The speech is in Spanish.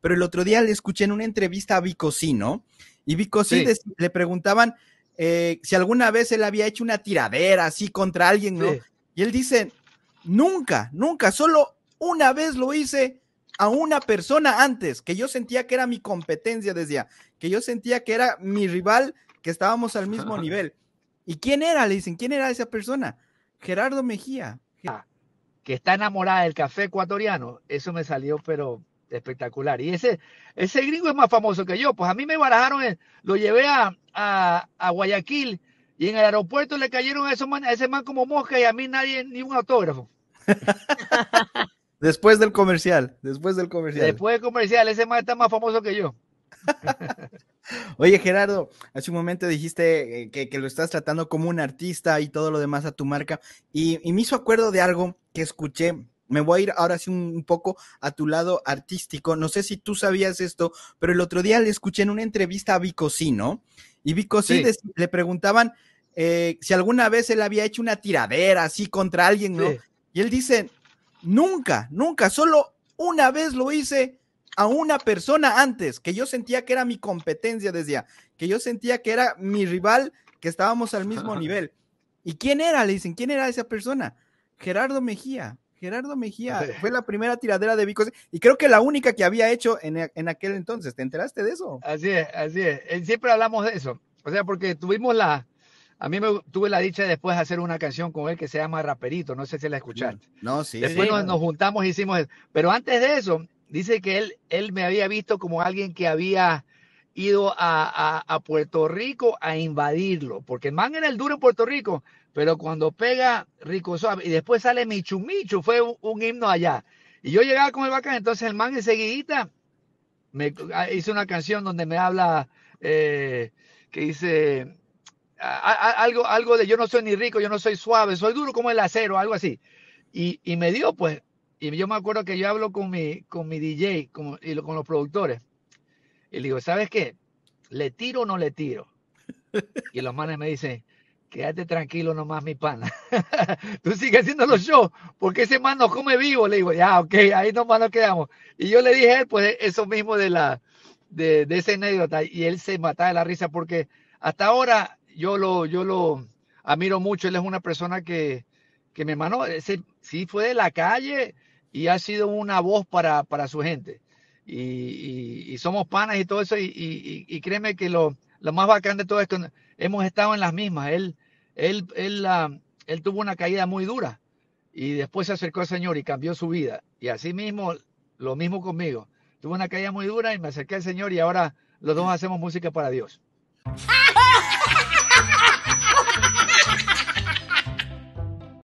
pero el otro día le escuché en una entrevista a Vico ¿no? Y Vico le preguntaban eh, si alguna vez él había hecho una tiradera así contra alguien, ¿no? Y él dice, nunca, nunca, solo una vez lo hice a una persona antes, que yo sentía que era mi competencia, decía, que yo sentía que era mi rival, que estábamos al mismo nivel. ¿Y quién era? Le dicen, ¿quién era esa persona? Gerardo Mejía. Ah, que está enamorada del café ecuatoriano. Eso me salió, pero espectacular. Y ese, ese gringo es más famoso que yo. Pues a mí me barajaron, lo llevé a, Guayaquil y en el aeropuerto le cayeron a, ese man como mosca y a mí nadie, ni un autógrafo. después del comercial, después del comercial. Después del comercial, ese man está más famoso que yo. Oye Gerardo, hace un momento dijiste eh, que, lo estás tratando como un artista y todo lo demás a tu marca y, y me hizo acuerdo de algo que escuché me voy a ir ahora sí un poco a tu lado artístico. No sé si tú sabías esto, pero el otro día le escuché en una entrevista a Vico ¿no? Y Vico le preguntaban eh, si alguna vez él había hecho una tiradera así contra alguien, ¿no? Y él dice, nunca, nunca, solo una vez lo hice a una persona antes, que yo sentía que era mi competencia, decía, que yo sentía que era mi rival, que estábamos al mismo nivel. ¿Y quién era? Le dicen, ¿quién era esa persona? Gerardo Mejía. Gerardo Mejía fue la primera tiradera de Vico y creo que la única que había hecho e, en, aquel entonces. ¿Te enteraste de eso? Así es, así es. Eh, siempre hablamos de eso. O sea, porque tuvimos la. A mí me tuve la dicha después de hacer una canción con él que se llama Raperito. No sé si la escuchaste. Mm, no, sí. Después nos, juntamos y hicimos eso. Pero antes de eso, dice que él, él me había visto como alguien que había ido a, a, Puerto Rico a invadirlo, porque el man era el duro en Puerto Rico, pero cuando pega Rico Suave y después sale Michu Michu, fue un, himno allá. Y yo llegaba con el bacán, entonces el man enseguida, me ah, hizo una canción donde me habla, eh, que dice algo, algo de yo no soy ni rico, yo no soy suave, soy duro como el acero, algo así. Y, me dio pues, y yo me acuerdo que yo hablo con mi, con mi DJ como y con los productores y le digo, ¿sabes qué? ¿Le tiro o no le tiro? Y los manes me dicen, quédate tranquilo nomás, mi pana. Tú sigues haciendo los shows, porque ese man nos come vivo. Le digo, ya, ok, ahí nomás nos quedamos. Y yo le dije a pues, eso mismo de la, de, de esa anécdota. Y él se mataba de la risa, porque hasta ahora yo lo, yo lo admiro mucho. Él es una persona que, que mi hermano, ese, sí fue de la calle y ha sido una voz para, para su gente y, somos panas y todo eso. Y, créeme que lo, más bacán de todo esto, hemos estado en las mismas. Él, él, él, él tuvo una caída muy dura y después se acercó al Señor y cambió su vida. Y así mismo, lo mismo conmigo. Tuve una caída muy dura y me acerqué al Señor y ahora los dos hacemos música para Dios.